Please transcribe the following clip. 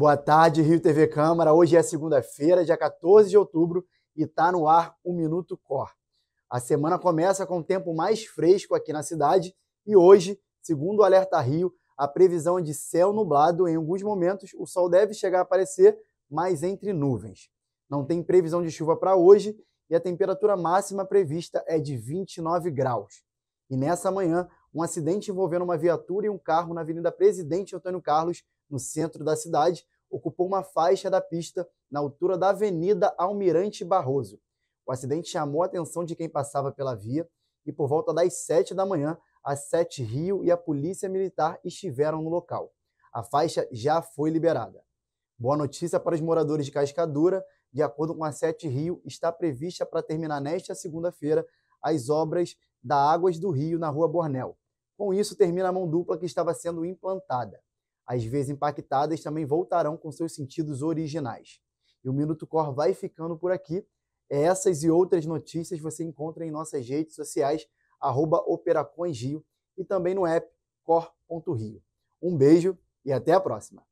Boa tarde, Rio TV Câmara. Hoje é segunda-feira, dia 14 de outubro, e está no ar o Minuto Cor. A semana começa com o tempo mais fresco aqui na cidade e hoje, segundo o Alerta Rio, a previsão é de céu nublado. Em alguns momentos, o sol deve chegar a aparecer, mas entre nuvens. Não tem previsão de chuva para hoje e a temperatura máxima prevista é de 29 graus. E nessa manhã, um acidente envolvendo uma viatura e um carro na Avenida Presidente Antônio Carlos, no centro da cidade ocupou uma faixa da pista na altura da Avenida Almirante Barroso. O acidente chamou a atenção de quem passava pela via e por volta das 7 da manhã, a Sete Rio e a Polícia Militar estiveram no local. A faixa já foi liberada. Boa notícia para os moradores de Cascadura. De acordo com a Sete Rio, está prevista para terminar nesta segunda-feira as obras da Águas do Rio na Rua Bornel. Com isso, termina a mão dupla que estava sendo implantada. As vezes impactadas também voltarão com seus sentidos originais. E o Minuto Cor vai ficando por aqui. É essas e outras notícias você encontra em nossas redes sociais, operacoingio e também no app cor.rio. Um beijo e até a próxima!